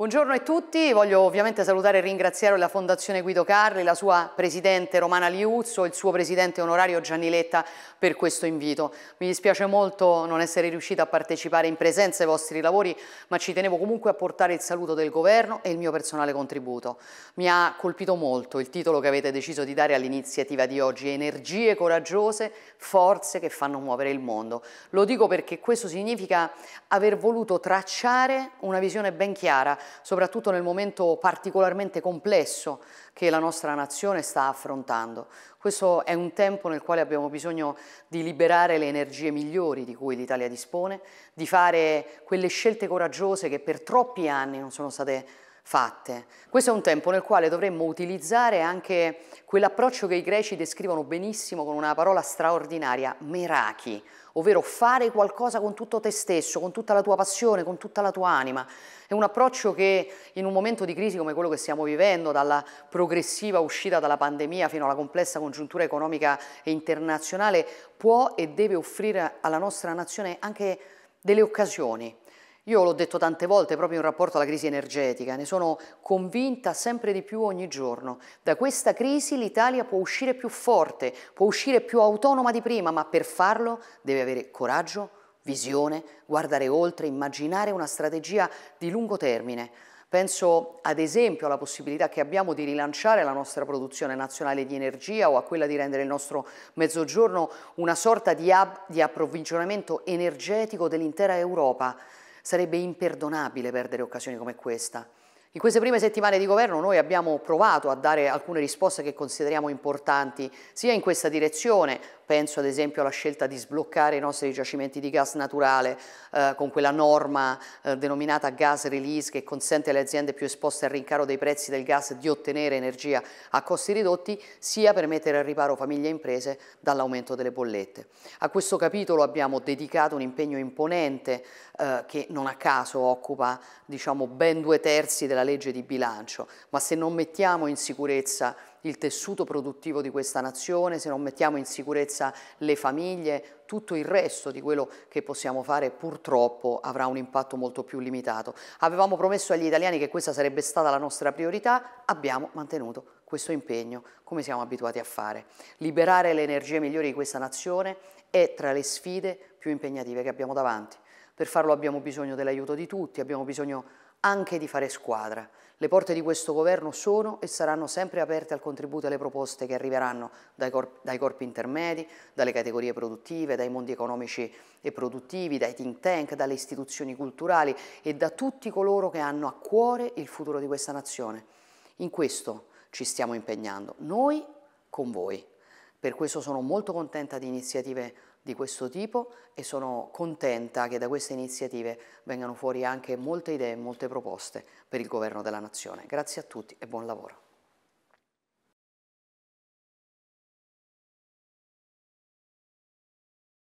Buongiorno a tutti, voglio ovviamente salutare e ringraziare la Fondazione Guido Carli, la sua presidente Romana Liuzzo e il suo presidente onorario Gianni Letta per questo invito. Mi dispiace molto non essere riuscita a partecipare in presenza ai vostri lavori, ma ci tenevo comunque a portare il saluto del governo e il mio personale contributo. Mi ha colpito molto il titolo che avete deciso di dare all'iniziativa di oggi, Energie coraggiose, forze che fanno muovere il mondo. Lo dico perché questo significa aver voluto tracciare una visione ben chiara soprattutto nel momento particolarmente complesso che la nostra nazione sta affrontando. Questo è un tempo nel quale abbiamo bisogno di liberare le energie migliori di cui l'Italia dispone, di fare quelle scelte coraggiose che per troppi anni non sono state fatte. Questo è un tempo nel quale dovremmo utilizzare anche quell'approccio che i greci descrivono benissimo con una parola straordinaria, meraki, ovvero fare qualcosa con tutto te stesso, con tutta la tua passione, con tutta la tua anima. È un approccio che in un momento di crisi come quello che stiamo vivendo, dalla progressiva uscita dalla pandemia fino alla complessa congiuntura economica e internazionale, può e deve offrire alla nostra nazione anche delle occasioni io l'ho detto tante volte proprio in rapporto alla crisi energetica, ne sono convinta sempre di più ogni giorno. Da questa crisi l'Italia può uscire più forte, può uscire più autonoma di prima, ma per farlo deve avere coraggio, visione, guardare oltre, immaginare una strategia di lungo termine. Penso ad esempio alla possibilità che abbiamo di rilanciare la nostra produzione nazionale di energia o a quella di rendere il nostro mezzogiorno una sorta di hub di approvvigionamento energetico dell'intera Europa. Sarebbe imperdonabile perdere occasioni come questa. In queste prime settimane di governo noi abbiamo provato a dare alcune risposte che consideriamo importanti sia in questa direzione, penso ad esempio alla scelta di sbloccare i nostri giacimenti di gas naturale eh, con quella norma eh, denominata gas release che consente alle aziende più esposte al rincaro dei prezzi del gas di ottenere energia a costi ridotti, sia per mettere al riparo famiglie e imprese dall'aumento delle bollette. A questo capitolo abbiamo dedicato un impegno imponente eh, che non a caso occupa diciamo, ben due terzi della della legge di bilancio, ma se non mettiamo in sicurezza il tessuto produttivo di questa nazione, se non mettiamo in sicurezza le famiglie, tutto il resto di quello che possiamo fare purtroppo avrà un impatto molto più limitato. Avevamo promesso agli italiani che questa sarebbe stata la nostra priorità, abbiamo mantenuto questo impegno come siamo abituati a fare. Liberare le energie migliori di questa nazione è tra le sfide più impegnative che abbiamo davanti. Per farlo abbiamo bisogno dell'aiuto di tutti, abbiamo bisogno di anche di fare squadra. Le porte di questo governo sono e saranno sempre aperte al contributo e alle proposte che arriveranno dai, corp dai, corpi intermedi, dalle categorie produttive, dai mondi economici e produttivi, dai think tank, dalle istituzioni culturali e da tutti coloro che hanno a cuore il futuro di questa nazione. In questo ci stiamo impegnando, noi con voi. Per questo sono molto contenta di iniziative di questo tipo e sono contenta che da queste iniziative vengano fuori anche molte idee e molte proposte per il governo della nazione. Grazie a tutti e buon lavoro.